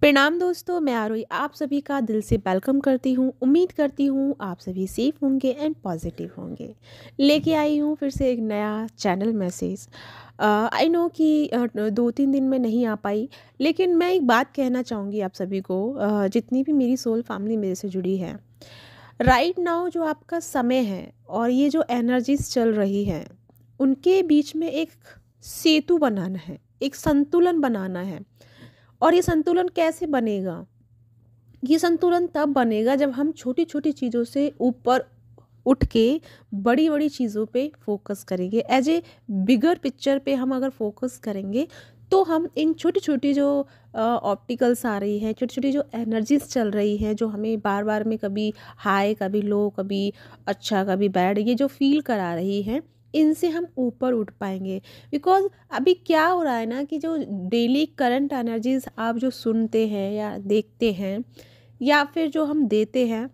प्रणाम दोस्तों मैं आरोही आप सभी का दिल से वेलकम करती हूँ उम्मीद करती हूँ आप सभी सेफ होंगे एंड पॉजिटिव होंगे लेके आई हूँ फिर से एक नया चैनल मैसेज आई नो कि दो तीन दिन में नहीं आ पाई लेकिन मैं एक बात कहना चाहूँगी आप सभी को uh, जितनी भी मेरी सोल फैमिली मेरे से जुड़ी है राइट right नाउ जो आपका समय है और ये जो एनर्जीज चल रही हैं उनके बीच में एक सेतु बनाना है एक संतुलन बनाना है और ये संतुलन कैसे बनेगा ये संतुलन तब बनेगा जब हम छोटी छोटी चीज़ों से ऊपर उठ के बड़ी बड़ी चीज़ों पे फोकस करेंगे एज ए बिगर पिक्चर पे हम अगर फोकस करेंगे तो हम इन छोटी छोटी जो ऑप्टिकल्स आ रही हैं छोटी छोटी जो एनर्जीज चल रही हैं जो हमें बार बार में कभी हाई कभी लो कभी अच्छा कभी बैड ये जो फील करा रही हैं इनसे हम ऊपर उठ पाएंगे बिकॉज अभी क्या हो रहा है ना कि जो डेली करंट एनर्जीज आप जो सुनते हैं या देखते हैं या फिर जो हम देते हैं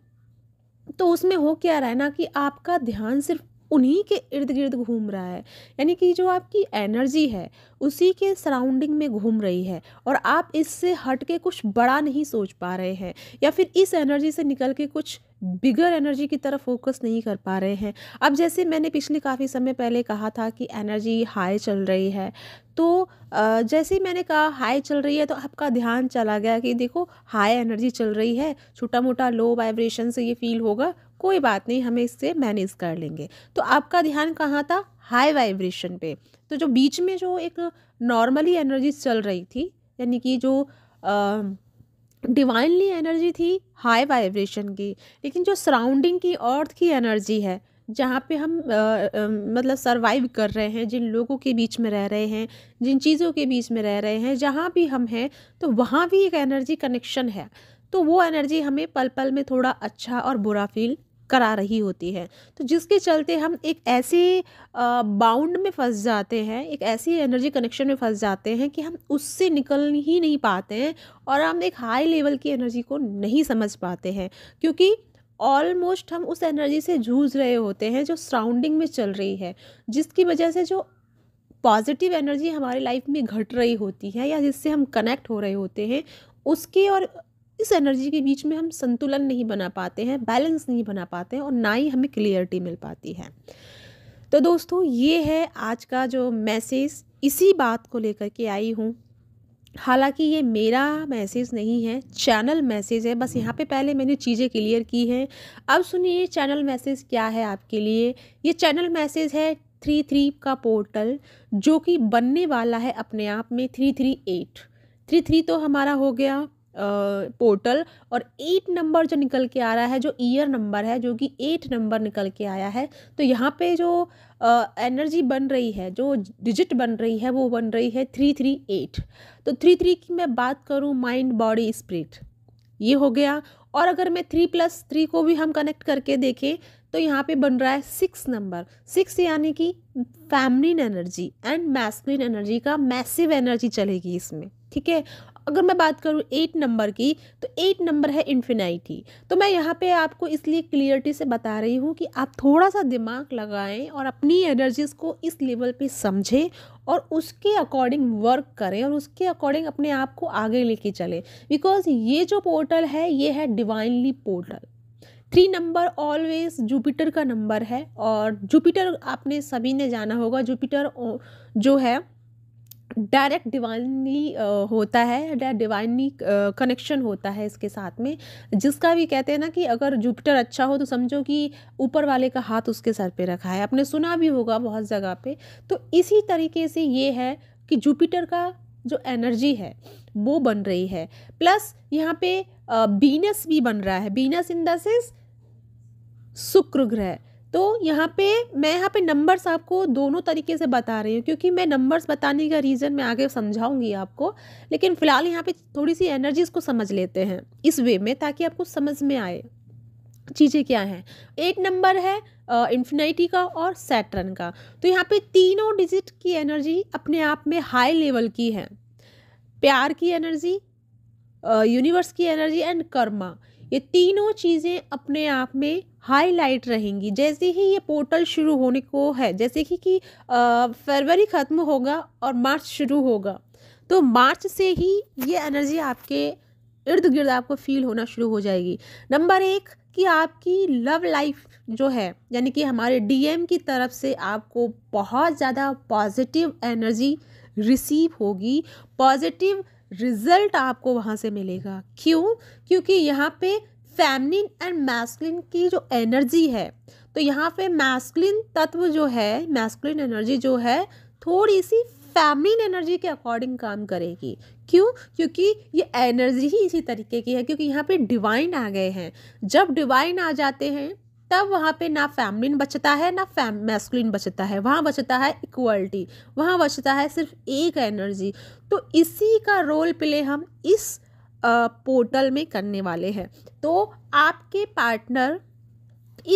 तो उसमें हो क्या रहा है ना कि आपका ध्यान सिर्फ उन्हीं के इर्द गिर्द घूम रहा है यानी कि जो आपकी एनर्जी है उसी के सराउंडिंग में घूम रही है और आप इससे हट के कुछ बड़ा नहीं सोच पा रहे हैं या फिर इस एनर्जी से निकल के कुछ बिगर एनर्जी की तरफ फोकस नहीं कर पा रहे हैं अब जैसे मैंने पिछले काफ़ी समय पहले कहा था कि एनर्जी हाई चल रही है तो जैसे ही मैंने कहा हाई चल रही है तो आपका ध्यान चला गया कि देखो हाई एनर्जी चल रही है छोटा मोटा लो वाइब्रेशन से ये फील होगा कोई बात नहीं हमें इससे मैनेज कर लेंगे तो आपका ध्यान कहाँ था हाई वाइब्रेशन पे तो जो बीच में जो एक नॉर्मली एनर्जी चल रही थी यानी कि जो आ, डिवाइनली एनर्जी थी हाई वाइब्रेशन की लेकिन जो सराउंडिंग की अर्थ की एनर्जी है जहाँ पे हम आ, आ, मतलब सरवाइव कर रहे हैं जिन लोगों के बीच में रह रहे हैं जिन चीज़ों के बीच में रह रहे हैं जहाँ भी हम हैं तो वहाँ भी एक एनर्जी कनेक्शन है तो वो एनर्जी हमें पल पल में थोड़ा अच्छा और बुरा फील करा रही होती है तो जिसके चलते हम एक ऐसे बाउंड में फंस जाते हैं एक ऐसी एनर्जी कनेक्शन में फंस जाते हैं कि हम उससे निकल ही नहीं पाते हैं और हम एक हाई लेवल की एनर्जी को नहीं समझ पाते हैं क्योंकि ऑलमोस्ट हम उस एनर्जी से जूझ रहे होते हैं जो सराउंडिंग में चल रही है जिसकी वजह से जो पॉजिटिव एनर्जी हमारी लाइफ में घट रही होती है या जिससे हम कनेक्ट हो रहे होते हैं उसके और इस एनर्जी के बीच में हम संतुलन नहीं बना पाते हैं बैलेंस नहीं बना पाते हैं और ना ही हमें क्लियरिटी मिल पाती है तो दोस्तों ये है आज का जो मैसेज इसी बात को लेकर के आई हूँ हालांकि ये मेरा मैसेज नहीं है चैनल मैसेज है बस यहाँ पे पहले मैंने चीज़ें क्लियर की हैं अब सुनिए चैनल मैसेज क्या है आपके लिए ये चैनल मैसेज है थ्री थ्री का पोर्टल जो कि बनने वाला है अपने आप में three three eight three three तो हमारा हो गया पोर्टल और एट नंबर जो निकल के आ रहा है जो ईयर नंबर है जो कि एट नंबर निकल के आया है तो यहाँ पे जो एनर्जी बन रही है जो डिजिट बन रही है वो बन रही है थ्री थ्री एट तो थ्री थ्री की मैं बात करूँ माइंड बॉडी स्प्रिट ये हो गया और अगर मैं थ्री प्लस थ्री को भी हम कनेक्ट करके देखें तो यहाँ पे बन रहा है सिक्स नंबर सिक्स यानी कि feminine energy and masculine energy का मैसिव एनर्जी चलेगी इसमें ठीक है अगर मैं बात करूँ एट नंबर की तो एट नंबर है इन्फिनाइटी तो मैं यहाँ पे आपको इसलिए क्लियरिटी से बता रही हूँ कि आप थोड़ा सा दिमाग लगाएं और अपनी एनर्जीज़ को इस लेवल पे समझें और उसके अकॉर्डिंग वर्क करें और उसके अकॉर्डिंग अपने आप को आगे लेके चलें बिकॉज ये जो पोर्टल है ये है divinely portal three number always Jupiter का नंबर है और जुपिटर आपने सभी ने जाना होगा जुपिटर जो है डायरेक्ट डिवाइनली होता है डायरेक्ट डिवाइनली कनेक्शन होता है इसके साथ में जिसका भी कहते हैं ना कि अगर जुपिटर अच्छा हो तो समझो कि ऊपर वाले का हाथ उसके सर पे रखा है आपने सुना भी होगा बहुत जगह पे तो इसी तरीके से ये है कि जुपिटर का जो एनर्जी है वो बन रही है प्लस यहाँ पे बीनस भी बन रहा है बीनस इन द सेंस शुक्र ग्रह तो यहाँ पे मैं यहाँ पे नंबर्स आपको दोनों तरीके से बता रही हूँ क्योंकि मैं नंबर्स बताने का रीज़न मैं आगे समझाऊंगी आपको लेकिन फ़िलहाल यहाँ पे थोड़ी सी एनर्जीज को समझ लेते हैं इस वे में ताकि आपको समझ में आए चीज़ें क्या हैं एक नंबर है इन्फिनाइटी का और सैटर्न का तो यहाँ पे तीनों डिजिट की एनर्जी अपने आप में हाई लेवल की है प्यार की एनर्जी यूनिवर्स की एनर्जी एंड कर्मा ये तीनों चीज़ें अपने आप में हाईलाइट रहेंगी जैसे ही ये पोर्टल शुरू होने को है जैसे कि, कि फरवरी ख़त्म होगा और मार्च शुरू होगा तो मार्च से ही ये एनर्जी आपके इर्द गिर्द आपको फील होना शुरू हो जाएगी नंबर एक कि आपकी लव लाइफ जो है यानी कि हमारे डीएम की तरफ से आपको बहुत ज़्यादा पॉजिटिव एनर्जी रिसीव होगी पॉजिटिव रिजल्ट आपको वहाँ से मिलेगा क्यों क्योंकि यहाँ पे फैमिलिन एंड मैस्किन की जो एनर्जी है तो यहाँ पे मैस्किन तत्व जो है मैस्किन एनर्जी जो है थोड़ी सी फैमिलिन एनर्जी के अकॉर्डिंग काम करेगी क्यों क्योंकि ये एनर्जी ही इसी तरीके की है क्योंकि यहाँ पे डिवाइन आ गए हैं जब डिवाइन आ जाते हैं तब वहाँ पे ना फैमिलिन बचता है ना फैम मैस्कुलिन बचता है वहाँ बचता है इक्वलिटी वहाँ बचता है सिर्फ एक एनर्जी तो इसी का रोल प्ले हम इस पोर्टल में करने वाले हैं तो आपके पार्टनर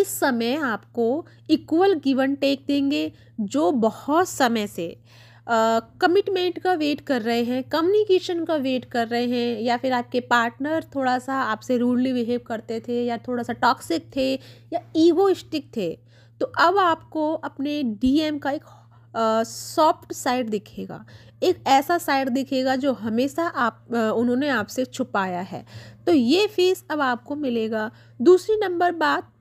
इस समय आपको इक्वल गिवन टेक देंगे जो बहुत समय से कमिटमेंट का वेट कर रहे हैं कम्युनिकेशन का वेट कर रहे हैं या फिर आपके पार्टनर थोड़ा सा आपसे रूडली बिहेव करते थे या थोड़ा सा टॉक्सिक थे या ईगोइस्टिक थे तो अब आपको अपने डीएम का एक सॉफ्ट साइड दिखेगा एक ऐसा साइड दिखेगा जो हमेशा आप उन्होंने आपसे छुपाया है तो ये फेस अब आपको मिलेगा दूसरी नंबर बात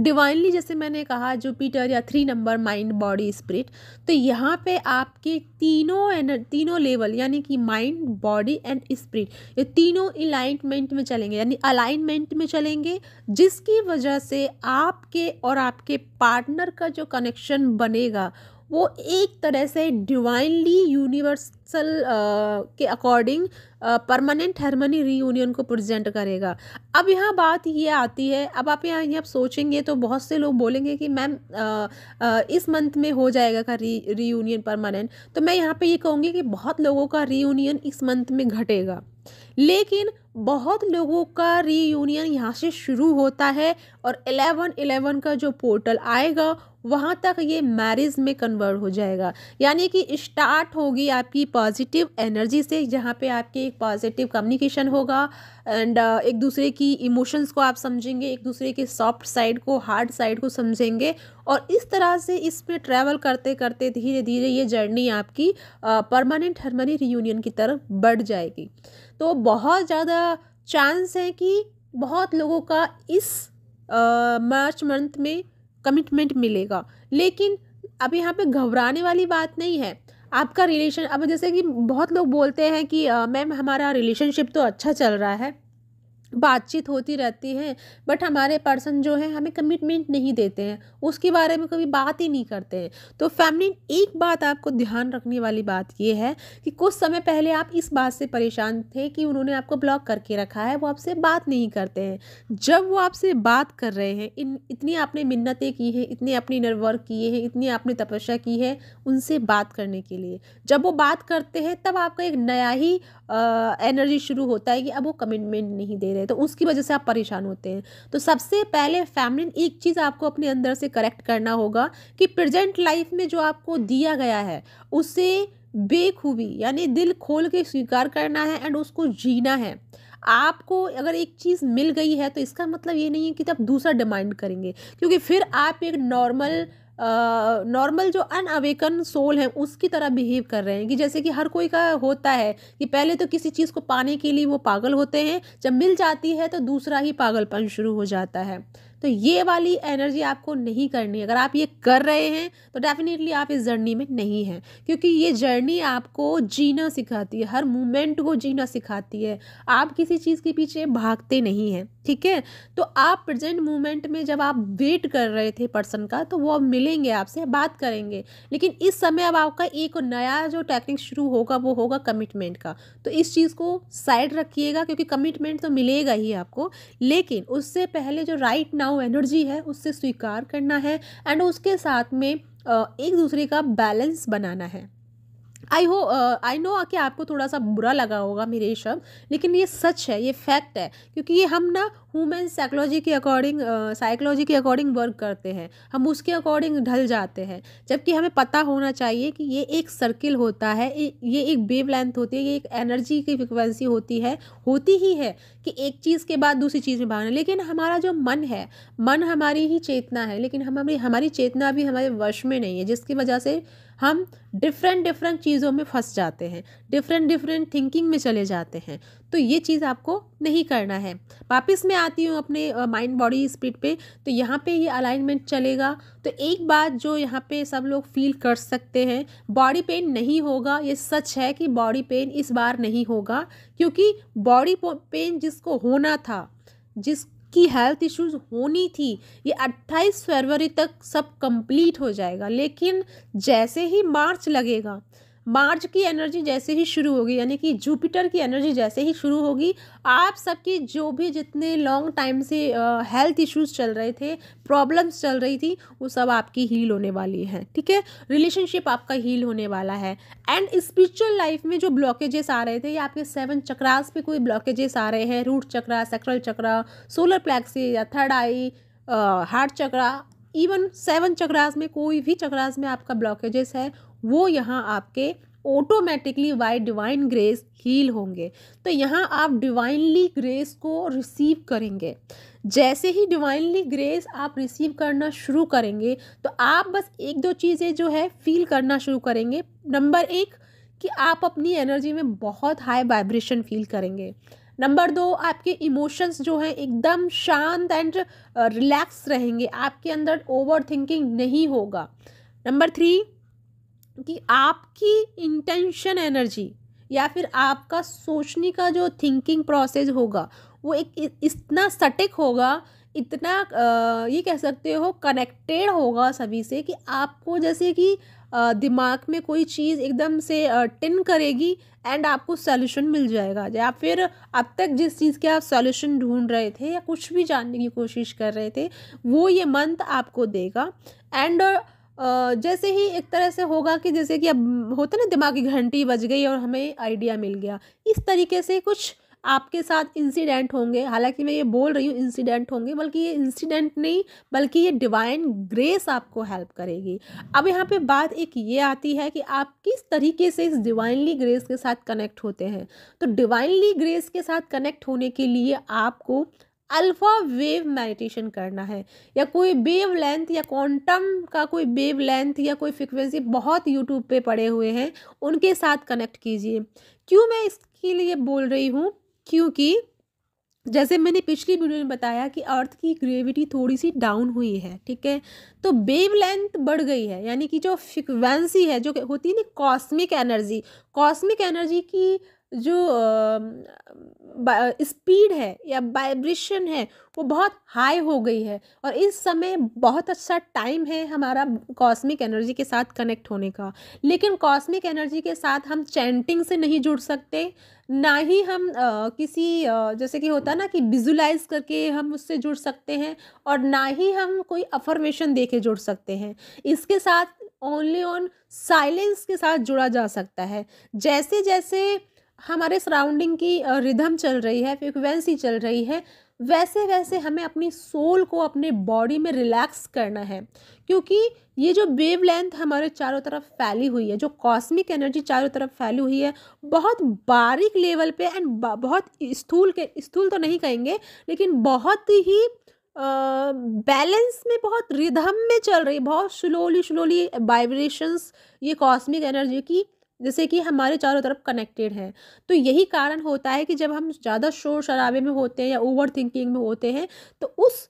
डिवाइनली जैसे मैंने कहा जुपिटर या three number mind body spirit तो यहाँ पे आपके तीनों एनर तीनों लेवल यानी कि माइंड बॉडी एंड स्पिरिट ये तीनों अलाइनमेंट में चलेंगे यानी अलाइनमेंट में चलेंगे जिसकी वजह से आपके और आपके पार्टनर का जो कनेक्शन बनेगा वो एक तरह से डिवाइनली यूनिवर्सल के अकॉर्डिंग परमानेंट हारमनी रीयूनियन को प्रजेंट करेगा अब यहाँ बात ये आती है अब आप यहाँ यहाँ सोचेंगे तो बहुत से लोग बोलेंगे कि मैम इस मंथ में हो जाएगा का री रीयूनियन परमानेंट तो मैं यहाँ पे ये कहूँगी कि बहुत लोगों का रीयूनियन इस मंथ में घटेगा लेकिन बहुत लोगों का रीयूनियन यहाँ से शुरू होता है और एलेवन एलेवन का जो पोर्टल आएगा वहाँ तक ये मैरिज में कन्वर्ट हो जाएगा यानी कि स्टार्ट होगी आपकी पॉजिटिव एनर्जी से जहाँ पे आपके एक पॉजिटिव कम्युनिकेशन होगा एंड uh, एक दूसरे की इमोशंस को आप समझेंगे एक दूसरे के सॉफ्ट साइड को हार्ड साइड को समझेंगे और इस तरह से इस पे ट्रैवल करते करते धीरे धीरे ये जर्नी आपकी परमानेंट हरमनी रियूनियन की तरफ बढ़ जाएगी तो बहुत ज़्यादा चांस है कि बहुत लोगों का इस मार्च मंथ में कमिटमेंट मिलेगा लेकिन अब यहाँ पे घबराने वाली बात नहीं है आपका रिलेशन अब जैसे कि बहुत लोग बोलते हैं कि मैम हमारा रिलेशनशिप तो अच्छा चल रहा है बातचीत होती रहती है बट हमारे पर्सन जो है हमें कमिटमेंट नहीं देते हैं उसके बारे में कभी बात ही नहीं करते हैं तो फैमिली एक बात आपको ध्यान रखने वाली बात यह है कि कुछ समय पहले आप इस बात से परेशान थे कि उन्होंने आपको ब्लॉक करके रखा है वो आपसे बात नहीं करते हैं जब वो आपसे बात कर रहे हैं इन इतनी आपने मिन्नतें की हैं इतने अपने इनरवर्क किए हैं इतनी आपने तपस्या की है उनसे बात करने के लिए जब वो बात करते हैं तब आपका एक नया ही एनर्जी शुरू होता है कि अब वो कमिटमेंट नहीं दे रहे तो उसकी वजह से आप परेशान होते हैं तो सबसे पहले फैमिली एक चीज़ आपको अपने अंदर से करेक्ट करना होगा कि प्रजेंट लाइफ में जो आपको दिया गया है उसे बेखूबी यानी दिल खोल के स्वीकार करना है एंड उसको जीना है आपको अगर एक चीज़ मिल गई है तो इसका मतलब ये नहीं है कि आप दूसरा डिमांड करेंगे क्योंकि फिर आप एक नॉर्मल नॉर्मल जो अनअवेकन सोल है उसकी तरह बिहेव कर रहे हैं कि जैसे कि हर कोई का होता है कि पहले तो किसी चीज़ को पाने के लिए वो पागल होते हैं जब मिल जाती है तो दूसरा ही पागलपन शुरू हो जाता है तो ये वाली एनर्जी आपको नहीं करनी अगर आप ये कर रहे हैं तो डेफिनेटली आप इस जर्नी में नहीं हैं क्योंकि ये जर्नी आपको जीना सिखाती है हर मोमेंट को जीना सिखाती है आप किसी चीज़ के पीछे भागते नहीं हैं ठीक है तो आप प्रेजेंट मोमेंट में जब आप वेट कर रहे थे पर्सन का तो वो अब मिलेंगे आपसे बात करेंगे लेकिन इस समय अब आपका एक नया जो टेक्निक शुरू होगा वो होगा कमिटमेंट का तो इस चीज़ को साइड रखिएगा क्योंकि कमिटमेंट तो मिलेगा ही आपको लेकिन उससे पहले जो राइट नाउ एनर्जी है उससे स्वीकार करना है एंड उसके साथ में एक दूसरे का बैलेंस बनाना है आई हो आई नो कि आपको थोड़ा सा बुरा लगा होगा मेरे ये शब्द लेकिन ये सच है ये फैक्ट है क्योंकि ये हम ना ह्यूमन साइकोलॉजी के अकॉर्डिंग साइकोलॉजी uh, के अकॉर्डिंग वर्क करते हैं हम उसके अकॉर्डिंग ढल जाते हैं जबकि हमें पता होना चाहिए कि ये एक सर्किल होता है ये एक वेव लेंथ होती है ये एक एनर्जी की फ्रिक्वेंसी होती है होती ही है कि एक चीज़ के बाद दूसरी चीज़ में भागना लेकिन हमारा जो मन है मन हमारी ही चेतना है लेकिन हम हमारी हमारी चेतना अभी हमारे वश में नहीं है जिसकी वजह से हम डिफरेंट डिफरेंट चीज़ों में फंस जाते हैं डिफरेंट डिफरेंट थिंकिंग में चले जाते हैं तो ये चीज़ आपको नहीं करना है वापस मैं आती हूँ अपने माइंड बॉडी स्पिरिट पे तो यहाँ पे ये अलाइनमेंट चलेगा तो एक बात जो यहाँ पे सब लोग फील कर सकते हैं बॉडी पेन नहीं होगा ये सच है कि बॉडी पेन इस बार नहीं होगा क्योंकि बॉडी पेन जिसको होना था जिस की हेल्थ इश्यूज होनी थी ये 28 फरवरी तक सब कंप्लीट हो जाएगा लेकिन जैसे ही मार्च लगेगा मार्च की एनर्जी जैसे ही शुरू होगी यानी कि जुपिटर की एनर्जी जैसे ही शुरू होगी आप सबकी जो भी जितने लॉन्ग टाइम से हेल्थ इश्यूज चल रहे थे प्रॉब्लम्स चल रही थी वो सब आपकी हील होने वाली है ठीक है रिलेशनशिप आपका हील होने वाला है एंड स्पिरिचुअल लाइफ में जो ब्लॉकेजेस आ रहे थे या आपके सेवन चक्रास पे कोई ब्लॉकेजेस आ रहे हैं root chakra sacral chakra solar plexus या third eye heart chakra even seven chakras में कोई भी चक्रास में आपका ब्लॉकेजेस है वो यहाँ आपके automatically by divine grace heal होंगे तो यहाँ आप डिवाइनली ग्रेस को रिसीव करेंगे जैसे ही डिवाइनली ग्रेस आप रिसीव करना शुरू करेंगे तो आप बस एक दो चीज़ें जो है फील करना शुरू करेंगे नंबर एक कि आप अपनी एनर्जी में बहुत हाई वाइब्रेशन फील करेंगे नंबर दो आपके इमोशंस जो हैं एकदम शांत एंड रिलैक्स uh, रहेंगे आपके अंदर ओवर थिंकिंग नहीं होगा नंबर थ्री कि आपकी इंटेंशन एनर्जी या फिर आपका सोचने का जो थिंकिंग प्रोसेस होगा वो एक इतना सटिक होगा इतना ये कह सकते हो कनेक्टेड होगा सभी से कि आपको जैसे कि दिमाग में कोई चीज़ एकदम से टिन करेगी एंड आपको सोल्यूशन मिल जाएगा या फिर अब तक जिस चीज़ के आप सोल्यूशन ढूंढ रहे थे या कुछ भी जानने की कोशिश कर रहे थे वो ये मंथ आपको देगा एंड जैसे ही एक तरह से होगा कि जैसे कि अब होता ना दिमाग की घंटी बज गई और हमें आइडिया मिल गया इस तरीके से कुछ आपके साथ इंसिडेंट होंगे हालांकि मैं ये बोल रही हूँ इंसिडेंट होंगे बल्कि ये इंसिडेंट नहीं बल्कि ये डिवाइन ग्रेस आपको हेल्प करेगी अब यहाँ पे बात एक ये आती है कि आप किस तरीके से इस डिवाइनली ग्रेस के साथ कनेक्ट होते हैं तो डिवाइनली ग्रेस के साथ कनेक्ट होने के लिए आपको अल्फा वेव मेडिटेशन करना है या कोई वेव लेंथ या क्वांटम का कोई वेव लेंथ या कोई फ्रिक्वेंसी बहुत यूट्यूब पे पड़े हुए हैं उनके साथ कनेक्ट कीजिए क्यों मैं इसके लिए बोल रही हूँ क्योंकि जैसे मैंने पिछली वीडियो में बताया कि अर्थ की ग्रेविटी थोड़ी सी डाउन हुई है ठीक है तो वेव लेंथ बढ़ गई है यानी कि जो फ्रिक्वेंसी है जो होती है ना कॉस्मिक एनर्जी कॉस्मिक एनर्जी की जो स्पीड है या वाइब्रेशन है वो बहुत हाई हो गई है और इस समय बहुत अच्छा टाइम है हमारा कॉस्मिक एनर्जी के साथ कनेक्ट होने का लेकिन कॉस्मिक एनर्जी के साथ हम चैंटिंग से नहीं जुड़ सकते ना ही हम आ, किसी आ, जैसे कि होता ना कि विजुलाइज करके हम उससे जुड़ सकते हैं और ना ही हम कोई अफर्मेशन दे के जुड़ सकते हैं इसके साथ ओनली ऑन साइलेंस के साथ जुड़ा जा सकता है जैसे जैसे हमारे सराउंडिंग की रिधम चल रही है फ्रिक्वेंसी चल रही है वैसे वैसे हमें अपनी सोल को अपने बॉडी में रिलैक्स करना है क्योंकि ये जो वेव लेंथ हमारे चारों तरफ फैली हुई है जो कॉस्मिक एनर्जी चारों तरफ फैली हुई है बहुत बारीक लेवल पे एंड बहुत स्थूल के स्थूल तो नहीं कहेंगे लेकिन बहुत ही बैलेंस में बहुत रिधम में चल रही बहुत स्लोली स्लोली वाइब्रेशंस ये कॉस्मिक एनर्जी की जैसे कि हमारे चारों तरफ कनेक्टेड है तो यही कारण होता है कि जब हम ज़्यादा शोर शराबे में होते हैं या ओवर थिंकिंग में होते हैं तो उस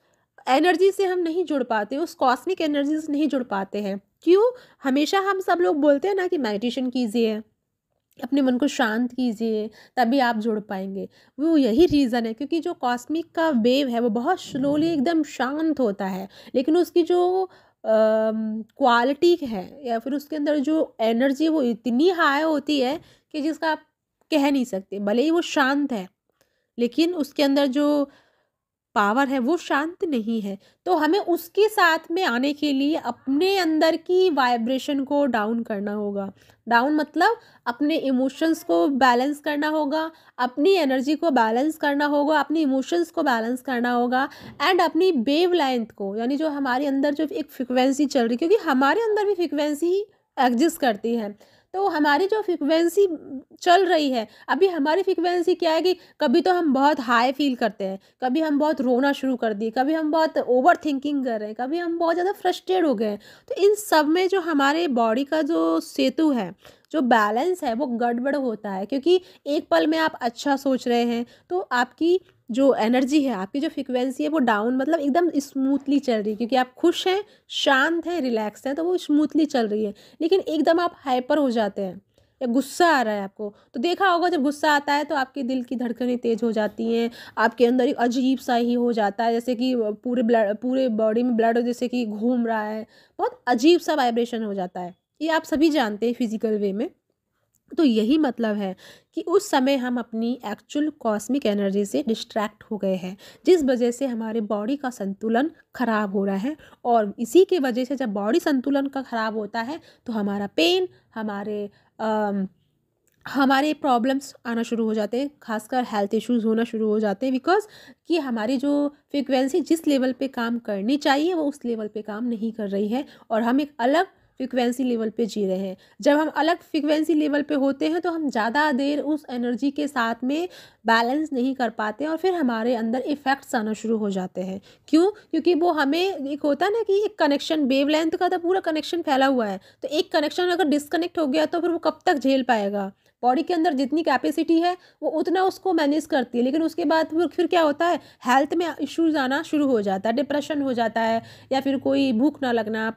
एनर्जी से हम नहीं जुड़ पाते उस कॉस्मिक एनर्जी से नहीं जुड़ पाते हैं क्यों हमेशा हम सब लोग बोलते हैं ना कि मेडिटेशन कीजिए अपने मन को शांत कीजिए तभी आप जुड़ पाएंगे वो यही रीज़न है क्योंकि जो कॉस्मिक का वेव है वो बहुत स्लोली एकदम शांत होता है लेकिन उसकी जो क्वालिटी है या फिर उसके अंदर जो एनर्जी वो इतनी हाई होती है कि जिसका आप कह नहीं सकते भले ही वो शांत है लेकिन उसके अंदर जो पावर है वो शांत नहीं है तो हमें उसके साथ में आने के लिए अपने अंदर की वाइब्रेशन को डाउन करना होगा डाउन मतलब अपने इमोशंस को बैलेंस करना होगा अपनी एनर्जी को बैलेंस करना होगा अपने इमोशंस को बैलेंस करना होगा एंड अपनी वेव लेंथ को यानी जो हमारे अंदर जो एक फ्रिक्वेंसी चल रही क्योंकि हमारे अंदर भी फ्रिक्वेंसी एग्जिस्ट करती है तो हमारी जो फ्रिक्वेंसी चल रही है अभी हमारी फ्रिक्वेंसी क्या है कि कभी तो हम बहुत हाई फील करते हैं कभी हम बहुत रोना शुरू कर दिए कभी हम बहुत ओवर थिंकिंग कर रहे हैं कभी हम बहुत ज़्यादा फ्रस्ट्रेट हो गए हैं तो इन सब में जो हमारे बॉडी का जो सेतु है जो बैलेंस है वो गड़बड़ होता है क्योंकि एक पल में आप अच्छा सोच रहे हैं तो आपकी जो एनर्जी है आपकी जो फ्रिक्वेंसी है वो डाउन मतलब एकदम स्मूथली चल रही है क्योंकि आप खुश हैं शांत हैं रिलैक्स हैं तो वो स्मूथली चल रही है लेकिन एकदम आप हाइपर हो जाते हैं या गुस्सा आ रहा है आपको तो देखा होगा जब गुस्सा आता है तो आपके दिल की धड़कनें तेज़ हो जाती हैं आपके अंदर एक अजीब सा ही हो जाता है जैसे कि पूरे ब्लड पूरे बॉडी में ब्लड जैसे कि घूम रहा है बहुत अजीब सा वाइब्रेशन हो जाता है ये आप सभी जानते हैं फिजिकल वे में तो यही मतलब है कि उस समय हम अपनी एक्चुअल कॉस्मिक एनर्जी से डिस्ट्रैक्ट हो गए हैं जिस वजह से हमारे बॉडी का संतुलन खराब हो रहा है और इसी के वजह से जब बॉडी संतुलन का खराब होता है तो हमारा पेन हमारे आ, हमारे प्रॉब्लम्स आना शुरू हो जाते हैं खासकर हेल्थ इश्यूज होना शुरू हो जाते हैं बिकॉज कि हमारी जो फ्रिक्वेंसी जिस लेवल पे काम करनी चाहिए वो उस लेवल पे काम नहीं कर रही है और हम एक अलग फ्रिक्वेंसी लेवल पे जी रहे हैं जब हम अलग फ्रिक्वेंसी लेवल पे होते हैं तो हम ज़्यादा देर उस एनर्जी के साथ में बैलेंस नहीं कर पाते और फिर हमारे अंदर इफ़ेक्ट्स आना शुरू हो जाते हैं क्यों क्योंकि वो हमें एक होता है ना कि एक कनेक्शन वेव लेंथ का तो पूरा कनेक्शन फैला हुआ है तो एक कनेक्शन अगर डिसकनेक्ट हो गया तो फिर वो कब तक झेल पाएगा बॉडी के अंदर जितनी कैपेसिटी है वो उतना उसको मैनेज करती है लेकिन उसके बाद फिर क्या होता है हेल्थ में इश्यूज आना शुरू हो जाता है डिप्रेशन हो जाता है या फिर कोई भूख ना लगना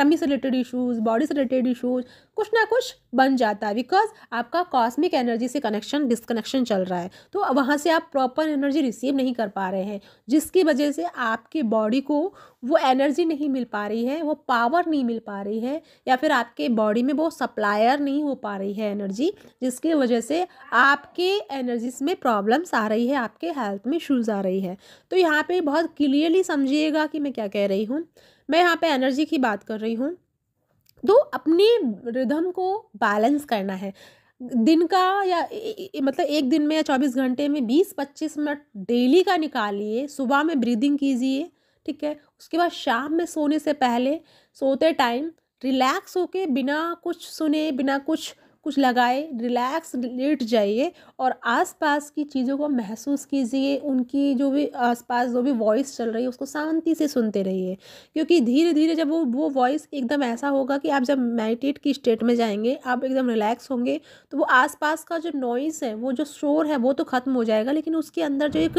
टमी से रिलेटेड इशूज़ बॉडी से रिलेटेड इशूज़ कुछ ना कुछ बन जाता है बिकॉज आपका कॉस्मिक एनर्जी से कनेक्शन डिसकनेक्शन चल रहा है तो वहाँ से आप प्रॉपर एनर्जी रिसीव नहीं कर पा रहे हैं जिसकी वजह से आपके बॉडी को वो एनर्जी नहीं मिल पा रही है वो पावर नहीं मिल पा रही है या फिर आपके बॉडी में वो सप्लायर नहीं हो पा रही है एनर्जी जिसकी वजह से आपके एनर्जीज में प्रॉब्लम्स आ रही है आपके हेल्थ में इशूज़ आ रही है तो यहाँ पर बहुत क्लियरली समझिएगा कि मैं क्या कह रही हूँ मैं यहाँ पर एनर्जी की बात कर रही हूँ तो अपने रिधम को बैलेंस करना है दिन का या मतलब एक दिन में या चौबीस घंटे में बीस पच्चीस मिनट डेली का निकालिए सुबह में ब्रीदिंग कीजिए ठीक है उसके बाद शाम में सोने से पहले सोते टाइम रिलैक्स होके बिना कुछ सुने बिना कुछ कुछ लगाए रिलैक्स लेट जाइए और आसपास की चीज़ों को महसूस कीजिए उनकी जो भी आसपास जो भी वॉइस चल रही है उसको शांति से सुनते रहिए क्योंकि धीरे धीरे जब वो वो वॉइस एकदम ऐसा होगा कि आप जब मेडिटेट की स्टेट में जाएंगे आप एकदम रिलैक्स होंगे तो वो आसपास का जो नॉइस है वो जो शोर है वो तो ख़त्म हो जाएगा लेकिन उसके अंदर जो एक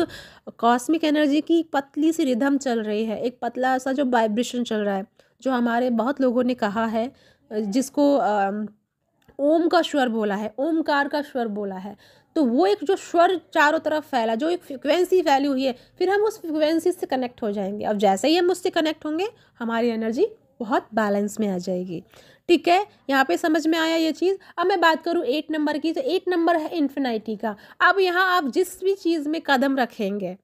कॉस्मिक एनर्जी की पतली सी रिधम चल रही है एक पतला सा जो वाइब्रेशन चल रहा है जो हमारे बहुत लोगों ने कहा है जिसको आ, ओम का स्वर बोला है ओमकार का स्वर बोला है तो वो एक जो स्वर चारों तरफ फैला जो एक फ्रिक्वेंसी फैली हुई है फिर हम उस फ्रिक्वेंसी से कनेक्ट हो जाएंगे अब जैसे ही हम उससे कनेक्ट होंगे हमारी एनर्जी बहुत बैलेंस में आ जाएगी ठीक है यहाँ पे समझ में आया ये चीज़ अब मैं बात करूँ एट नंबर की तो एट नंबर है इन्फिनाइटी का अब यहाँ आप जिस भी चीज़ में कदम रखेंगे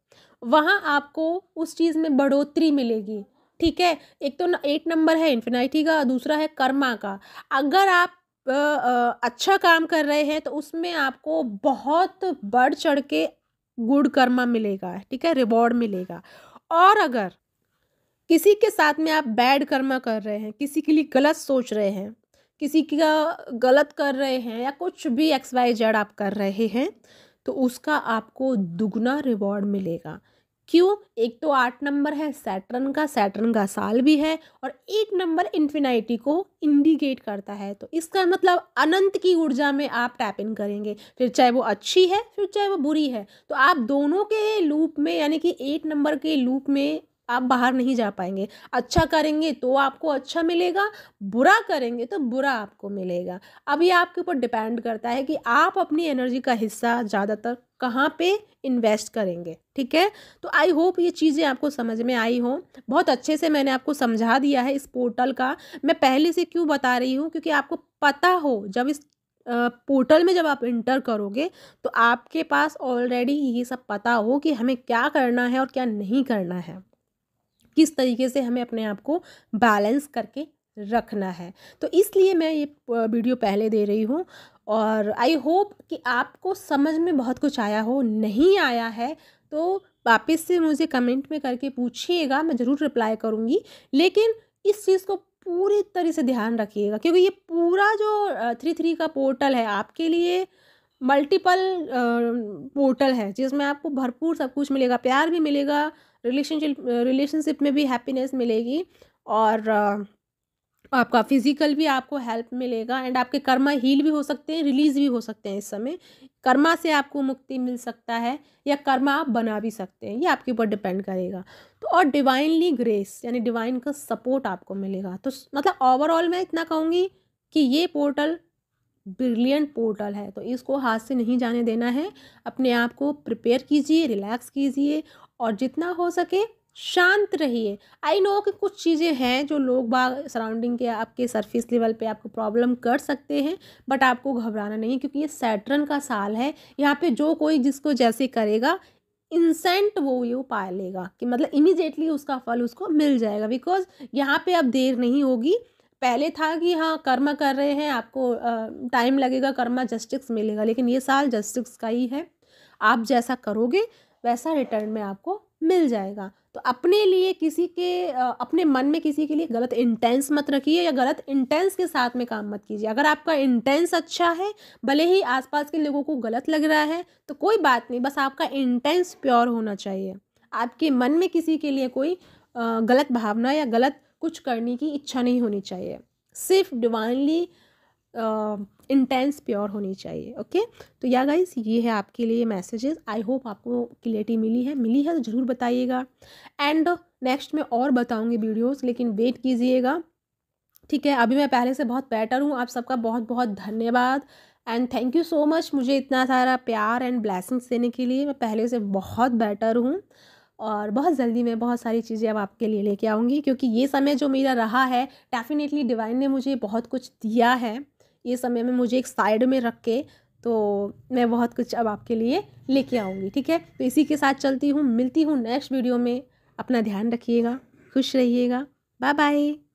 वहाँ आपको उस चीज़ में बढ़ोतरी मिलेगी ठीक है एक तो एट नंबर है इन्फिनाइटी का दूसरा है कर्मा का अगर आप अच्छा काम कर रहे हैं तो उसमें आपको बहुत बढ़ चढ़ के गुड कर्मा मिलेगा ठीक है रिवॉर्ड मिलेगा और अगर किसी के साथ में आप बैड कर्मा कर रहे हैं किसी के लिए गलत सोच रहे हैं किसी का गलत कर रहे हैं या कुछ भी एक्स वाई जेड आप कर रहे हैं तो उसका आपको दुगना रिवॉर्ड मिलेगा क्यों एक तो आठ नंबर है सैटर्न का सैटर्न का साल भी है और एक नंबर इन्फिनाइटी को इंडिकेट करता है तो इसका मतलब अनंत की ऊर्जा में आप टैप इन करेंगे फिर चाहे वो अच्छी है फिर चाहे वो बुरी है तो आप दोनों के लूप में यानी कि एट नंबर के लूप में आप बाहर नहीं जा पाएंगे अच्छा करेंगे तो आपको अच्छा मिलेगा बुरा करेंगे तो बुरा आपको मिलेगा अब ये आपके ऊपर डिपेंड करता है कि आप अपनी एनर्जी का हिस्सा ज़्यादातर कहाँ पे इन्वेस्ट करेंगे ठीक है तो आई होप ये चीज़ें आपको समझ में आई हों बहुत अच्छे से मैंने आपको समझा दिया है इस पोर्टल का मैं पहले से क्यों बता रही हूँ क्योंकि आपको पता हो जब इस पोर्टल में जब आप इंटर करोगे तो आपके पास ऑलरेडी ये सब पता हो कि हमें क्या करना है और क्या नहीं करना है किस तरीके से हमें अपने आप को बैलेंस करके रखना है तो इसलिए मैं ये वीडियो पहले दे रही हूँ और आई होप कि आपको समझ में बहुत कुछ आया हो नहीं आया है तो वापस से मुझे कमेंट में करके पूछिएगा मैं ज़रूर रिप्लाई करूँगी लेकिन इस चीज़ को पूरी तरह से ध्यान रखिएगा क्योंकि ये पूरा जो थ्री थ्री का पोर्टल है आपके लिए मल्टीपल पोर्टल है जिसमें आपको भरपूर सब कुछ मिलेगा प्यार भी मिलेगा रिलेशनशिप रिलेशनशिप में भी हैप्पीनेस मिलेगी और आपका फिजिकल भी आपको हेल्प मिलेगा एंड आपके कर्मा हील भी हो सकते हैं रिलीज भी हो सकते हैं इस समय कर्मा से आपको मुक्ति मिल सकता है या कर्मा आप बना भी सकते हैं ये आपके ऊपर डिपेंड करेगा तो और डिवाइनली ग्रेस यानी डिवाइन का सपोर्ट आपको मिलेगा तो मतलब ओवरऑल मैं इतना कहूँगी कि ये पोर्टल ब्रिलियंट पोर्टल है तो इसको हाथ से नहीं जाने देना है अपने आप को प्रिपेयर कीजिए रिलैक्स कीजिए और जितना हो सके शांत रहिए आई नो कि कुछ चीज़ें हैं जो लोग बाग सराउंडिंग के आपके सरफेस लेवल पे आपको प्रॉब्लम कर सकते हैं बट आपको घबराना नहीं क्योंकि ये सैटर्न का साल है यहाँ पे जो कोई जिसको जैसे करेगा इंसेंट वो ये पा लेगा कि मतलब इमिजिएटली उसका फल उसको मिल जाएगा बिकॉज यहाँ पे अब देर नहीं होगी पहले था कि हाँ कर्म कर रहे हैं आपको टाइम लगेगा कर्मा जस्टिस मिलेगा लेकिन ये साल जस्टिस का ही है आप जैसा करोगे वैसा रिटर्न में आपको मिल जाएगा तो अपने लिए किसी के अपने मन में किसी के लिए गलत इंटेंस मत रखिए या गलत इंटेंस के साथ में काम मत कीजिए अगर आपका इंटेंस अच्छा है भले ही आसपास के लोगों को गलत लग रहा है तो कोई बात नहीं बस आपका इंटेंस प्योर होना चाहिए आपके मन में किसी के लिए कोई गलत भावना या गलत कुछ करने की इच्छा नहीं होनी चाहिए सिर्फ डिवाइनली इंटेंस प्योर होनी चाहिए ओके तो या गाइस ये है आपके लिए मैसेजेस आई होप आपको क्लियरिटी मिली है मिली है तो ज़रूर बताइएगा एंड नेक्स्ट में और बताऊँगी वीडियोज़ लेकिन वेट कीजिएगा ठीक है अभी मैं पहले से बहुत बेटर हूँ आप सबका बहुत बहुत धन्यवाद and thank you so much मुझे इतना सारा प्यार एंड ब्लैसिंग्स देने के लिए मैं पहले से बहुत बेटर हूँ और बहुत जल्दी मैं बहुत सारी चीज़ें अब आपके लिए लेके आऊँगी क्योंकि ये समय जो मेरा रहा है डेफिनेटली डिवाइन ने मुझे बहुत कुछ दिया है ये समय में मुझे एक साइड में रख के तो मैं बहुत कुछ अब आपके लिए लेके आऊँगी ठीक है तो इसी के साथ चलती हूँ मिलती हूँ नेक्स्ट वीडियो में अपना ध्यान रखिएगा खुश रहिएगा बाय बाय